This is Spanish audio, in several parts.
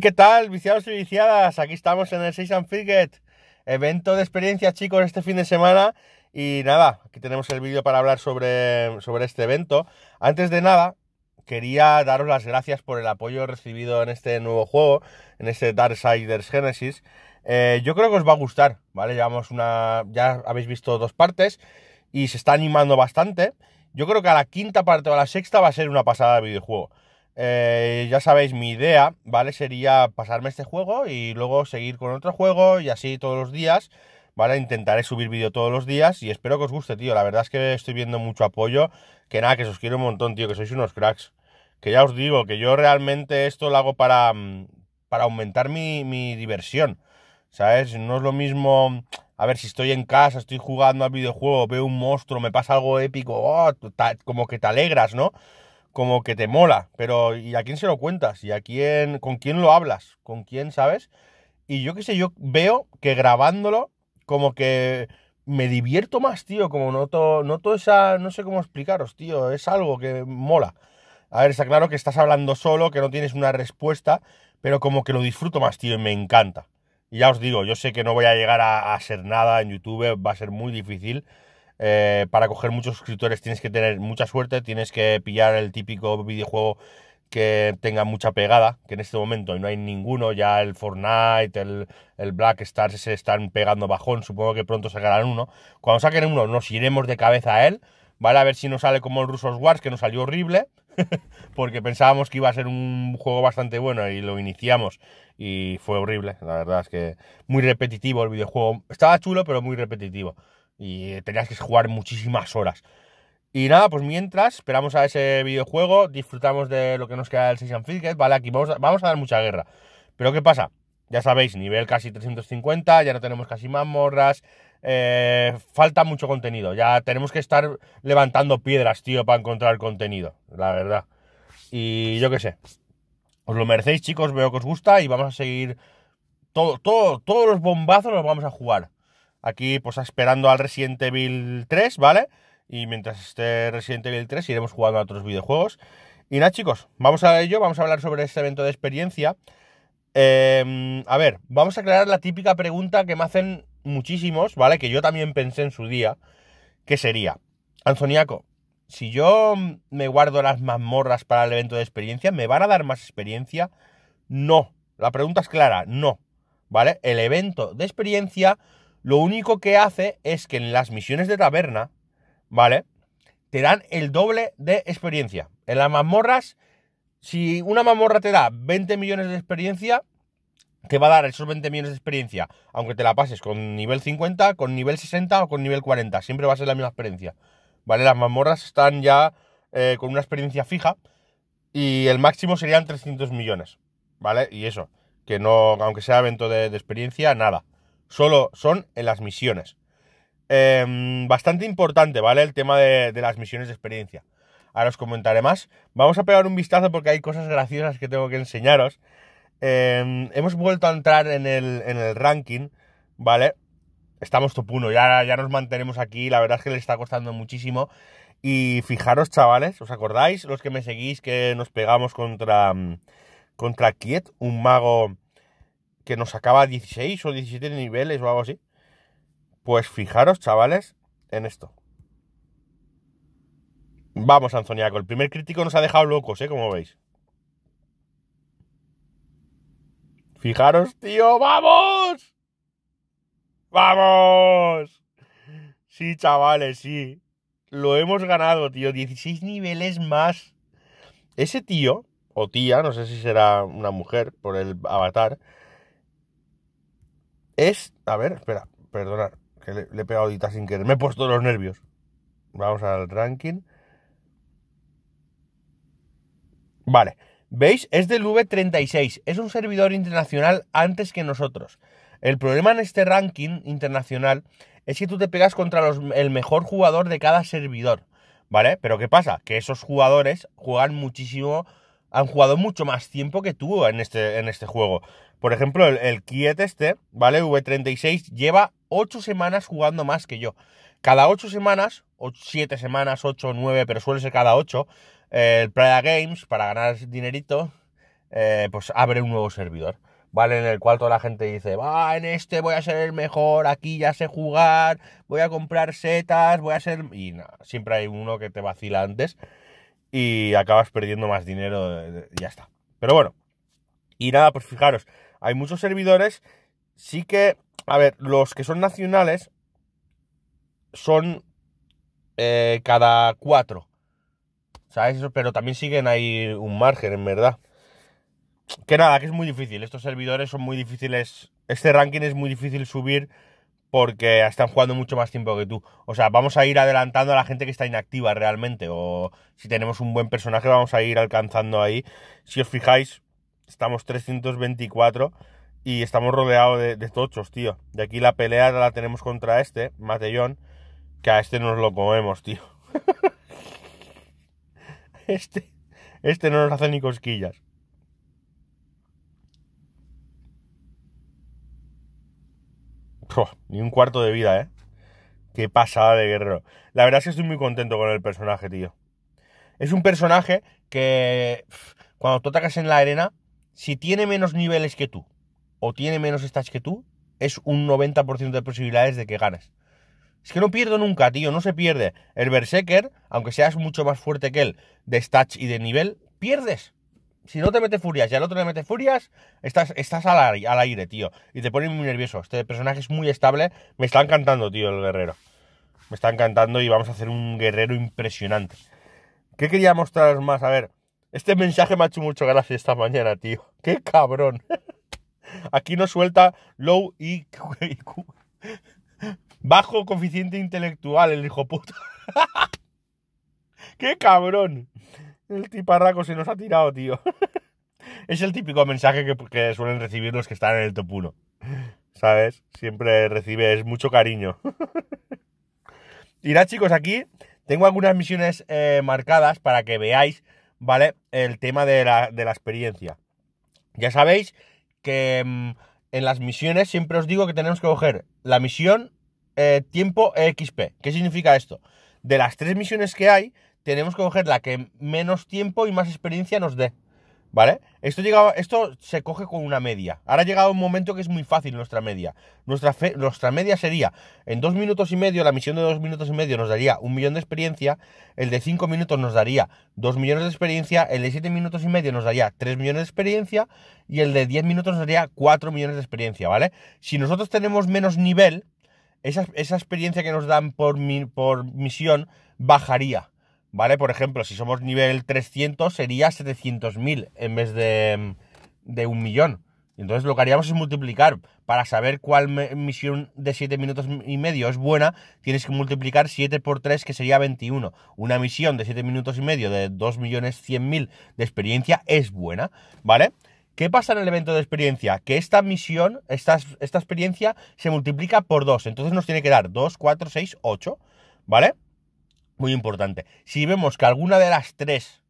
qué tal, viciados y viciadas? Aquí estamos en el 6 and evento de experiencia, chicos, este fin de semana. Y nada, aquí tenemos el vídeo para hablar sobre, sobre este evento. Antes de nada, quería daros las gracias por el apoyo recibido en este nuevo juego, en este Darksiders Genesis. Eh, yo creo que os va a gustar, ¿vale? Llevamos una. Ya habéis visto dos partes y se está animando bastante. Yo creo que a la quinta parte o a la sexta va a ser una pasada de videojuego. Eh, ya sabéis, mi idea, ¿vale? Sería pasarme este juego y luego seguir con otro juego y así todos los días, ¿vale? Intentaré subir vídeo todos los días y espero que os guste, tío. La verdad es que estoy viendo mucho apoyo. Que nada, que os quiero un montón, tío, que sois unos cracks. Que ya os digo, que yo realmente esto lo hago para, mm, para aumentar mi, diversión, ¿sabes? No es lo mismo... A ver, si estoy en casa, estoy jugando al videojuego, veo un monstruo, me pasa algo épico, oh, como que te alegras, ¿no? como que te mola, pero ¿y a quién se lo cuentas? ¿Y a quién, con quién lo hablas? ¿Con quién, sabes? Y yo qué sé, yo veo que grabándolo como que me divierto más, tío, como noto, noto esa, no sé cómo explicaros, tío, es algo que mola. A ver, está claro que estás hablando solo, que no tienes una respuesta, pero como que lo disfruto más, tío, y me encanta. Y ya os digo, yo sé que no voy a llegar a, hacer nada en YouTube, va a ser muy difícil, eh, para coger muchos suscriptores tienes que tener mucha suerte, tienes que pillar el típico videojuego que tenga mucha pegada, que en este momento no hay ninguno, ya el Fortnite, el, el, Black Stars se están pegando bajón, supongo que pronto sacarán uno. Cuando saquen uno nos iremos de cabeza a él, ¿vale? A ver si nos sale como el Russo Wars, que nos salió horrible, porque pensábamos que iba a ser un juego bastante bueno y lo iniciamos y fue horrible, la verdad es que muy repetitivo el videojuego, estaba chulo pero muy repetitivo y tenías que jugar muchísimas horas. Y nada, pues mientras esperamos a ese videojuego, disfrutamos de lo que nos queda del Season Field, vale, aquí vamos a, dar mucha guerra. Pero ¿qué pasa? Ya sabéis, nivel casi 350, ya no tenemos casi mazmorras, eh, falta mucho contenido, ya tenemos que estar levantando piedras, tío, para encontrar contenido, la verdad. Y yo qué sé, os lo merecéis, chicos, veo que os gusta y vamos a seguir todo, todo, todos los bombazos los vamos a jugar aquí pues esperando al Resident Evil 3, ¿vale? Y mientras esté Resident Evil 3 iremos jugando a otros videojuegos. Y nada chicos, vamos a ello, vamos a hablar sobre este evento de experiencia. Em, a ver, vamos a aclarar la típica pregunta que me hacen muchísimos, ¿vale? Que yo también pensé en su día, que sería, Anzoniaco, si yo me guardo las mazmorras para el evento de experiencia, ¿me van a dar más experiencia? No, la pregunta es clara, no, ¿vale? El evento de experiencia lo único que hace es que en las misiones de taberna, ¿vale? Te dan el doble de experiencia. En las mazmorras, si una mazmorra te da 20 millones de experiencia, te va a dar esos 20 millones de experiencia, aunque te la pases con nivel 50, con nivel 60 o con nivel 40. Siempre va a ser la misma experiencia. ¿Vale? Las mazmorras están ya eh, con una experiencia fija y el máximo serían 300 millones. ¿Vale? Y eso, que no, aunque sea evento de experiencia, nada solo son en las misiones. Em, bastante importante, ¿vale? El tema de, las misiones de experiencia. Ahora os comentaré más. Vamos a pegar un vistazo porque hay cosas graciosas que tengo que enseñaros. Em, hemos vuelto a entrar en el, ranking, ¿vale? Estamos top 1, ya, ya nos mantenemos aquí. La verdad es que le está costando muchísimo. Y fijaros, chavales, ¿os acordáis? Los que me seguís, que nos pegamos contra, contra Kiet, un mago que nos acaba 16 o 17 niveles o algo así. Pues fijaros, chavales, en esto. Vamos, Anzoniaco. El primer crítico nos ha dejado locos, ¿eh? Como veis. Fijaros, tío. ¡Vamos! ¡Vamos! Sí, chavales, sí. Lo hemos ganado, tío. 16 niveles más. Ese tío, o tía, no sé si será una mujer por el avatar, es. A ver, espera, perdonad, que le, he pegado ahorita sin querer. Me he puesto los nervios. Vamos al ranking. Vale. ¿Veis? Es del V36. Es un servidor internacional antes que nosotros. El problema en este ranking internacional es que tú te pegas contra el mejor jugador de cada servidor. ¿Vale? Pero ¿qué pasa? Que esos jugadores juegan muchísimo han jugado mucho más tiempo que tú en este, este juego. Por ejemplo, el, este, ¿vale? V36 lleva 8 semanas jugando más que yo. Cada 8 semanas, 7 semanas, 8, 9, pero suele ser cada 8, eh, el Playa Games, para ganar dinerito, eh, pues abre un nuevo servidor. ¿vale? En el cual toda la gente dice, va, en este voy a ser el mejor, aquí ya sé jugar, voy a comprar setas, voy a ser... Y nada, siempre hay uno que te vacila antes y acabas perdiendo más dinero, eh, ya está. Pero bueno, y nada, pues fijaros, hay muchos servidores, sí que, a ver, los que son nacionales son eh, cada cuatro, ¿sabes? Pero también siguen ahí un margen, en verdad. Que nada, que es muy difícil, estos servidores son muy difíciles, este ranking es muy difícil subir porque están jugando mucho más tiempo que tú. O sea, vamos a ir adelantando a la gente que está inactiva realmente. O si tenemos un buen personaje, vamos a ir alcanzando ahí. Si os fijáis, estamos 324 y estamos rodeados de, tochos, tío. De aquí la pelea la tenemos contra este, Matellón, que a este nos lo comemos, tío. este, este no nos hace ni cosquillas. ni un cuarto de vida, ¿eh? Qué pasada de guerrero. La verdad es que estoy muy contento con el personaje, tío. Es un personaje que cuando tú atacas en la arena, si tiene menos niveles que tú o tiene menos stats que tú, es un 90% de posibilidades de que ganes. Es que no pierdo nunca, tío, no se pierde. El Berserker, aunque seas mucho más fuerte que él de stats y de nivel, pierdes si no te mete furias y al otro te mete furias, estás, estás al, aire, tío. Y te pone muy nervioso. Este personaje es muy estable. Me está encantando, tío, el guerrero. Me está encantando y vamos a hacer un guerrero impresionante. ¿Qué quería mostrar más? A ver, este mensaje me ha hecho mucho gracia esta mañana, tío. ¡Qué cabrón! Aquí nos suelta low y bajo coeficiente intelectual, el hijo puto. ¡Qué cabrón! El tiparraco se nos ha tirado, tío. es el típico mensaje que, suelen recibir los que están en el top 1. ¿Sabes? Siempre recibes mucho cariño. y chicos, aquí tengo algunas misiones eh, marcadas para que veáis, ¿vale? El tema de la, experiencia. Ya sabéis que mm, en las misiones siempre os digo que tenemos que coger la misión eh, tiempo eh, XP. ¿Qué significa esto? De las tres misiones que hay, tenemos que coger la que menos tiempo y más experiencia nos dé. ¿Vale? Esto, esto se coge con una media. Ahora ha llegado un momento que es muy fácil nuestra media. Nuestra, nuestra media sería, en dos minutos y medio, la misión de dos minutos y medio nos daría un millón de experiencia, el de cinco minutos nos daría dos millones de experiencia, el de siete minutos y medio nos daría tres millones de experiencia y el de diez minutos nos daría cuatro millones de experiencia, ¿vale? Si nosotros tenemos menos nivel, esa, experiencia que nos dan por misión bajaría. ¿vale? Por ejemplo, si somos nivel 300 sería 700.000 en vez de, de un millón. Entonces lo que haríamos es multiplicar. Para saber cuál misión de 7 minutos y medio es buena, tienes que multiplicar 7 por 3, que sería 21. Una misión de 7 minutos y medio de 2.100.000 de experiencia es buena, ¿vale? ¿Qué pasa en el evento de experiencia? Que esta misión, esta, esta experiencia se multiplica por 2. Entonces nos tiene que dar 2, 4, 6, 8, ¿vale? Muy importante. Si vemos que alguna de las tres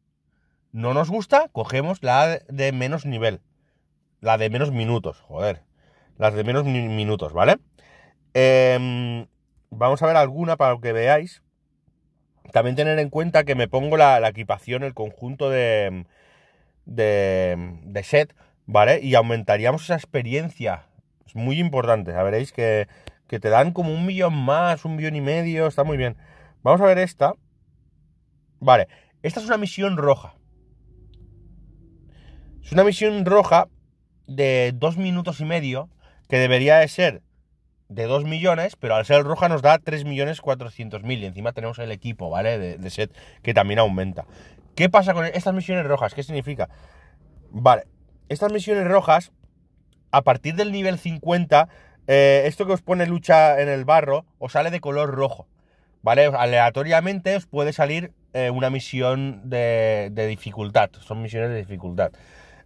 no nos gusta, cogemos la de menos nivel. La de menos minutos, joder. Las de menos minutos, ¿vale? Em, vamos a ver alguna para que veáis. También tener en cuenta que me pongo la, equipación, el conjunto de, de, set, ¿vale? Y aumentaríamos esa experiencia. Es muy importante, ya veréis que, que te dan como un millón más, un millón y medio, está muy bien. Vamos a ver esta. Vale, esta es una misión roja. Es una misión roja de dos minutos y medio, que debería de ser de 2 millones, pero al ser roja nos da 3.400.000 millones mil. Y encima tenemos el equipo, ¿vale? De, set que también aumenta. ¿Qué pasa con estas misiones rojas? ¿Qué significa? Vale, estas misiones rojas, a partir del nivel 50, eh, esto que os pone lucha en el barro, os sale de color rojo. ¿vale? Aleatoriamente os puede salir eh, una misión de, dificultad, son misiones de dificultad.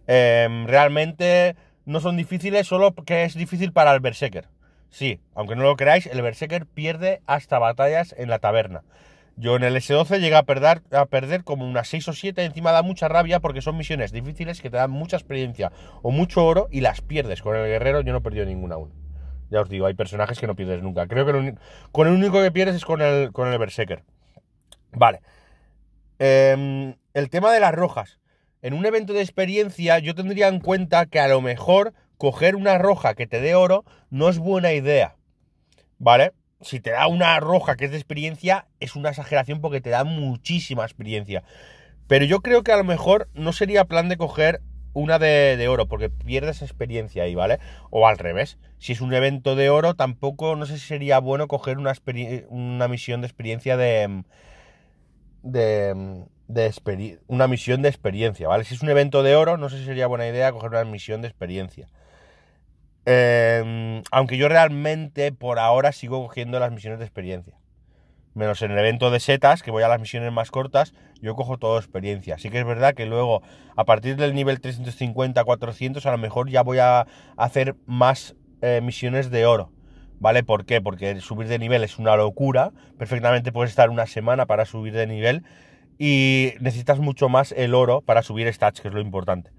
Em, realmente no son difíciles, solo que es difícil para el Berserker. Sí, aunque no lo creáis, el Berserker pierde hasta batallas en la taberna. Yo en el S12 llegué a perder, a perder como unas 6 o 7, encima da mucha rabia porque son misiones difíciles que te dan mucha experiencia o mucho oro y las pierdes. Con el guerrero yo no he perdido ninguna ya os digo, hay personajes que no pierdes nunca. Creo que con el único que pierdes es con el, con el Berserker. Vale. Em, el tema de las rojas. En un evento de experiencia yo tendría en cuenta que a lo mejor coger una roja que te dé oro no es buena idea. ¿Vale? Si te da una roja que es de experiencia es una exageración porque te da muchísima experiencia. Pero yo creo que a lo mejor no sería plan de coger una de, oro, porque pierdes experiencia ahí, ¿vale? O al revés, si es un evento de oro, tampoco, no sé si sería bueno coger una, una misión de experiencia de... Mm, de, mm, una misión de experiencia, ¿vale? Si es un evento de oro, no sé si sería buena idea coger una misión de experiencia. Em, aunque yo realmente por ahora sigo cogiendo las misiones de experiencia. Menos en el evento de setas, que voy a las misiones más cortas, yo cojo toda experiencia. Así que es verdad que luego, a partir del nivel 350-400, a lo mejor ya voy a hacer más eh, misiones de oro. ¿Vale? ¿Por qué? Porque subir de nivel es una locura. Perfectamente puedes estar una semana para subir de nivel. Y necesitas mucho más el oro para subir stats, que es lo importante.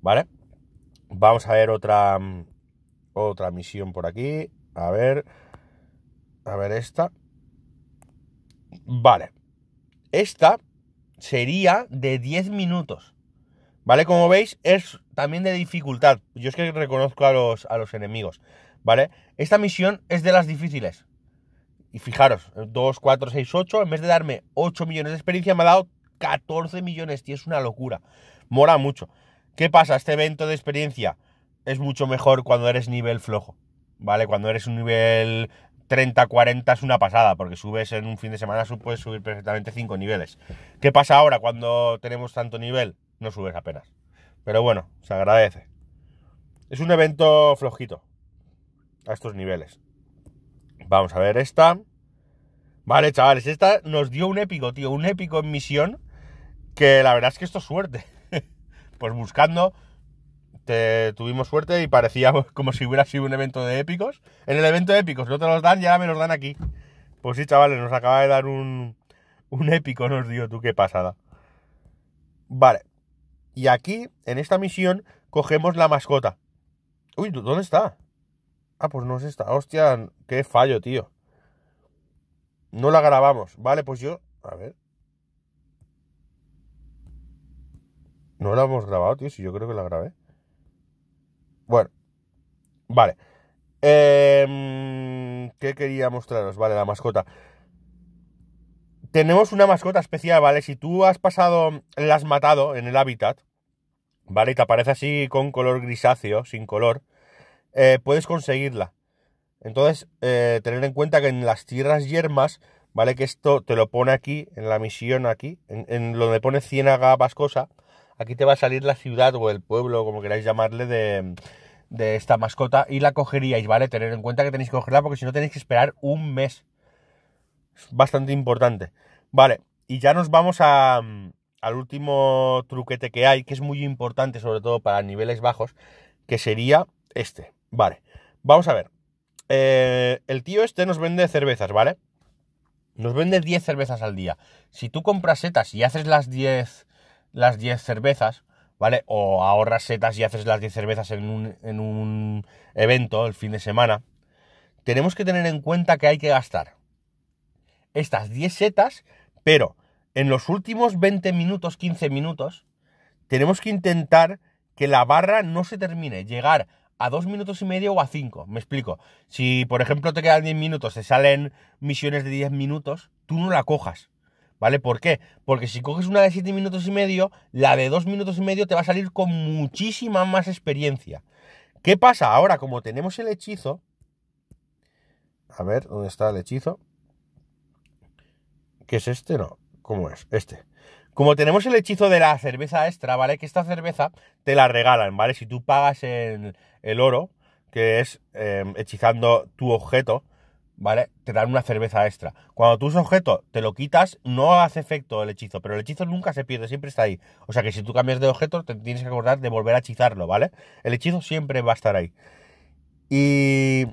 ¿Vale? Vamos a ver otra, otra misión por aquí. A ver. A ver esta. Vale. Esta sería de 10 minutos. ¿Vale? Como veis, es también de dificultad. Yo es que reconozco a los, a los enemigos. ¿Vale? Esta misión es de las difíciles. Y fijaros, 2, 4, 6, 8, en vez de darme 8 millones de experiencia, me ha dado 14 millones, tío, es una locura. Mora mucho. ¿Qué pasa? Este evento de experiencia es mucho mejor cuando eres nivel flojo, ¿vale? Cuando eres un nivel 30, 40 es una pasada, porque subes en un fin de semana, puedes subir perfectamente 5 niveles. ¿Qué pasa ahora cuando tenemos tanto nivel? No subes apenas. Pero bueno, se agradece. Es un evento flojito a estos niveles. Vamos a ver esta. Vale, chavales, esta nos dio un épico, tío, un épico en misión que la verdad es que esto es suerte. pues buscando tuvimos suerte y parecía como si hubiera sido un evento de épicos. En el evento de épicos no te los dan, ya me los dan aquí. Pues sí, chavales, nos acaba de dar un, un épico, nos dio tú, qué pasada. Vale. Y aquí, en esta misión, cogemos la mascota. Uy, ¿dónde está? Ah, pues no es esta. Hostia, qué fallo, tío. No la grabamos. Vale, pues yo... A ver. No la hemos grabado, tío, si yo creo que la grabé. Bueno, vale. Em, ¿Qué quería mostraros? Vale, la mascota. Tenemos una mascota especial, ¿vale? Si tú has pasado, la has matado en el hábitat, ¿vale? Y te aparece así con color grisáceo, sin color, eh, puedes conseguirla. Entonces, eh, tener en cuenta que en las tierras yermas, ¿vale? Que esto te lo pone aquí, en la misión aquí, en, en donde pone ciénaga vascosa, Aquí te va a salir la ciudad o el pueblo, como queráis llamarle, de, esta mascota y la cogeríais, ¿vale? Tener en cuenta que tenéis que cogerla porque si no tenéis que esperar un mes. Es bastante importante. Vale, y ya nos vamos mm, al último truquete que hay, que es muy importante, sobre todo para niveles bajos, que sería este. Vale, vamos a ver. Eh, el tío este nos vende cervezas, ¿vale? Nos vende 10 cervezas al día. Si tú compras setas y haces las 10 las 10 cervezas, ¿vale? O ahorras setas y haces las 10 cervezas en un, evento el fin de semana, tenemos que tener en cuenta que hay que gastar estas 10 setas, pero en los últimos 20 minutos, 15 minutos, tenemos que intentar que la barra no se termine, llegar a 2 minutos y medio o a 5. Me explico. Si, por ejemplo, te quedan 10 minutos, te salen misiones de 10 minutos, tú no la cojas. ¿Vale? ¿Por qué? Porque si coges una de 7 minutos y medio, la de 2 minutos y medio te va a salir con muchísima más experiencia. ¿Qué pasa ahora? Como tenemos el hechizo... A ver, ¿dónde está el hechizo? ¿Qué es este? No. ¿Cómo es? Este. Como tenemos el hechizo de la cerveza extra, ¿vale? Que esta cerveza te la regalan, ¿vale? Si tú pagas el oro, que es eh, hechizando tu objeto, ¿vale? Te dan una cerveza extra. Cuando tú es objeto te lo quitas, no hace efecto el hechizo, pero el hechizo nunca se pierde, siempre está ahí. O sea que si tú cambias de objeto, te tienes que acordar de volver a hechizarlo, ¿vale? El hechizo siempre va a estar ahí. Y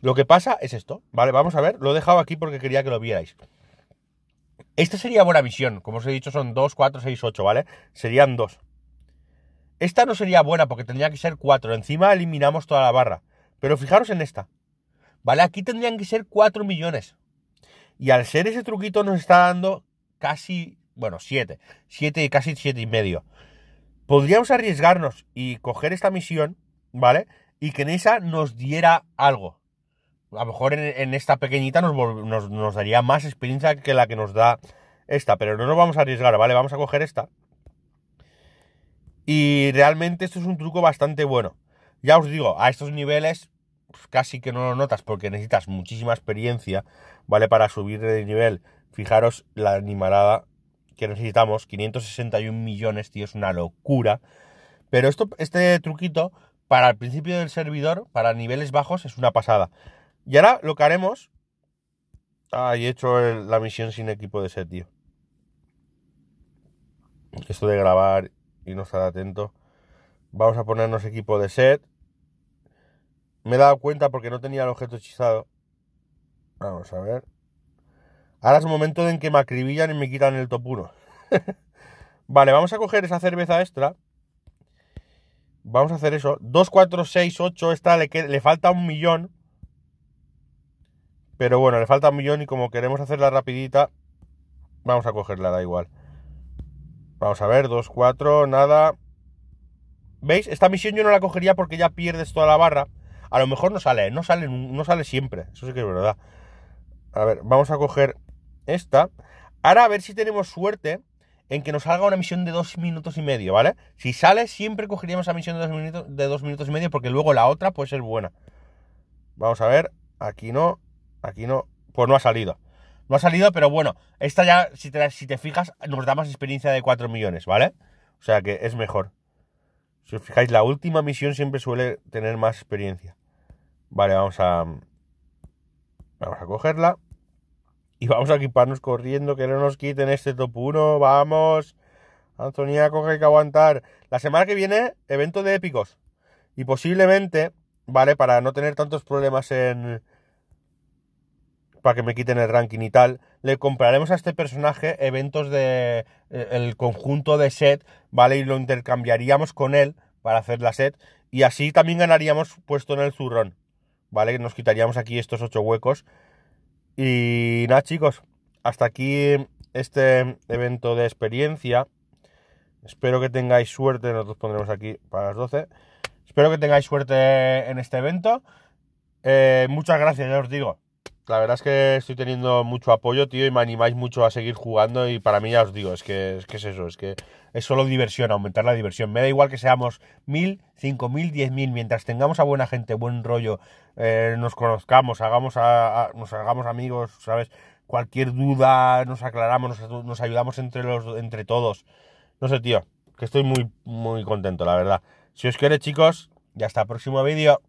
lo que pasa es esto, ¿vale? Vamos a ver, lo he dejado aquí porque quería que lo vierais. Esta sería buena visión como os he dicho, son 2, 4, 6, 8, ¿vale? Serían 2. Esta no sería buena porque tendría que ser 4, encima eliminamos toda la barra. Pero fijaros en esta, ¿Vale? Aquí tendrían que ser 4 millones. Y al ser ese truquito nos está dando casi, bueno, 7. 7 y casi 7 y medio. Podríamos arriesgarnos y coger esta misión, ¿vale? Y que en esa nos diera algo. A lo mejor en, esta pequeñita nos, nos daría más experiencia que la que nos da esta, pero no nos vamos a arriesgar, ¿vale? Vamos a coger esta. Y realmente esto es un truco bastante bueno. Ya os digo, a estos niveles pues, casi que no lo notas porque necesitas muchísima experiencia, ¿vale? Para subir de nivel. Fijaros la animalada que necesitamos, 561 millones, tío, es una locura. Pero esto, este truquito, para el principio del servidor, para niveles bajos, es una pasada. Y ahora lo que haremos... Ah, y he hecho la misión sin equipo de set, tío. Esto de grabar y no estar atento. Vamos a ponernos equipo de set. Me he dado cuenta porque no tenía el objeto hechizado. Vamos a ver. Ahora es momento en que me acribillan y me quitan el top 1. vale, vamos a coger esa cerveza extra. Vamos a hacer eso. 2, 4, 6, 8. Esta le, le falta un millón. Pero bueno, le falta un millón y como queremos hacerla rapidita, vamos a cogerla, da igual. Vamos a ver, 2, 4, nada. ¿Veis? Esta misión yo no la cogería porque ya pierdes toda la barra. A lo mejor no sale, no sale, no sale siempre. Eso sí que es verdad. A ver, vamos a coger esta. Ahora a ver si tenemos suerte en que nos salga una misión de dos minutos y medio, ¿vale? Si sale, siempre cogeríamos La misión de dos, minutos, y medio porque luego la otra puede ser buena. Vamos a ver, aquí no, aquí no. Pues no ha salido. No ha salido, pero bueno, esta ya, si te, si te fijas, nos da más experiencia de cuatro millones, ¿vale? O sea que es mejor. Si os fijáis, la última misión siempre suele tener más experiencia. Vale, vamos a. Vamos a cogerla. Y vamos a equiparnos corriendo, que no nos quiten este top 1. Vamos. Antonia, coge, que aguantar. La semana que viene, evento de épicos. Y posiblemente, ¿vale? Para no tener tantos problemas en. Para que me quiten el ranking y tal. Le compraremos a este personaje eventos de. Eh, el conjunto de set, ¿vale? Y lo intercambiaríamos con él para hacer la set. Y así también ganaríamos puesto en el zurrón. ¿vale? Nos quitaríamos aquí estos ocho huecos. Y nada, chicos, hasta aquí este evento de experiencia. Espero que tengáis suerte, nosotros pondremos aquí para las 12. Espero que tengáis suerte en este evento. Eh, muchas gracias, ya os digo. La verdad es que estoy teniendo mucho apoyo, tío, y me animáis mucho a seguir jugando. Y para mí, ya os digo, es que es, eso, es que es solo diversión, aumentar la diversión. Me da igual que seamos mil, cinco mil, diez mil, mientras tengamos a buena gente, buen rollo, eh, nos conozcamos, hagamos a, nos hagamos amigos, ¿sabes? Cualquier duda nos aclaramos, nos, ayudamos entre, los, entre todos. No sé, tío, que estoy muy, muy contento, la verdad. Si os quiere, chicos, y hasta el próximo vídeo.